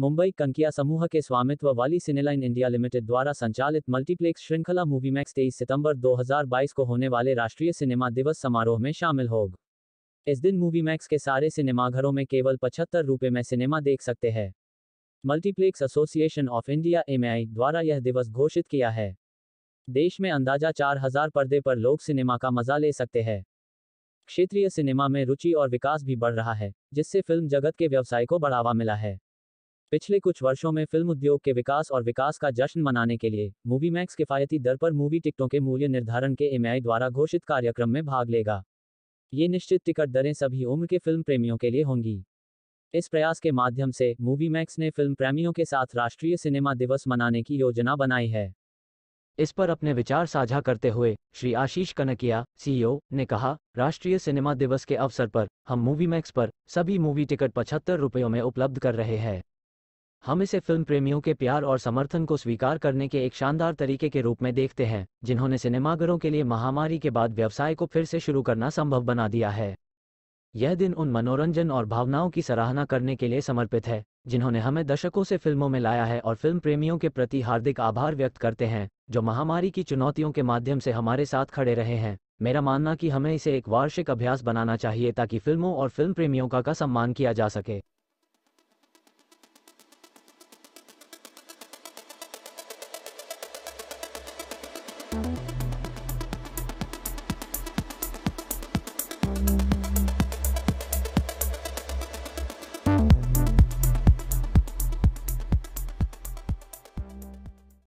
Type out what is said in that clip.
मुंबई कंकिया समूह के स्वामित्व वाली सिनेलाइन इंडिया लिमिटेड द्वारा संचालित मल्टीप्लेक्स श्रृंखला मूवी मैक्स तेईस सितंबर 2022 को होने वाले राष्ट्रीय सिनेमा दिवस समारोह में शामिल होग इस दिन मूवी मैक्स के सारे सिनेमाघरों में केवल पचहत्तर रुपये में सिनेमा देख सकते हैं multiplex association of India M द्वारा यह दिवस घोषित किया है देश में अंदाजा चार हजार पर्दे पर लोग सिनेमा का मजा ले सकते हैं क्षेत्रीय सिनेमा में रुचि और विकास भी बढ़ रहा है जिससे फिल्म जगत के व्यवसाय को बढ़ावा मिला है पिछले कुछ वर्षों में फिल्म उद्योग के विकास और विकास का जश्न मनाने के लिए मूवी मैक्स किफायती दर पर मूवी टिकटों के मूल्य निर्धारण के एमआई द्वारा घोषित कार्यक्रम में भाग लेगा ये निश्चित टिकट दरें सभी उम्र के फिल्म प्रेमियों के लिए होंगी इस प्रयास के माध्यम से मूवी मैक्स ने फिल्म प्रेमियों के साथ राष्ट्रीय सिनेमा दिवस मनाने की योजना बनाई है इस पर अपने विचार साझा करते हुए श्री आशीष कनकिया सीईओ e ने कहा राष्ट्रीय सिनेमा दिवस के अवसर पर हम मूवी मैक्स पर सभी मूवी टिकट पचहत्तर रुपयों में उपलब्ध कर रहे हैं हम इसे फिल्म प्रेमियों के प्यार और समर्थन को स्वीकार करने के एक शानदार तरीके के रूप में देखते हैं जिन्होंने सिनेमाघरों के लिए महामारी के बाद व्यवसाय को फिर से शुरू करना संभव बना दिया है यह दिन उन मनोरंजन और भावनाओं की सराहना करने के लिए समर्पित है जिन्होंने हमें दशकों से फिल्मों में लाया है और फिल्म प्रेमियों के प्रति हार्दिक आभार व्यक्त करते हैं जो महामारी की चुनौतियों के माध्यम से हमारे साथ खड़े रहे हैं मेरा मानना कि हमें इसे एक वार्षिक अभ्यास बनाना चाहिए ताकि फिल्मों और फिल्म प्रेमियों का, का सम्मान किया जा सके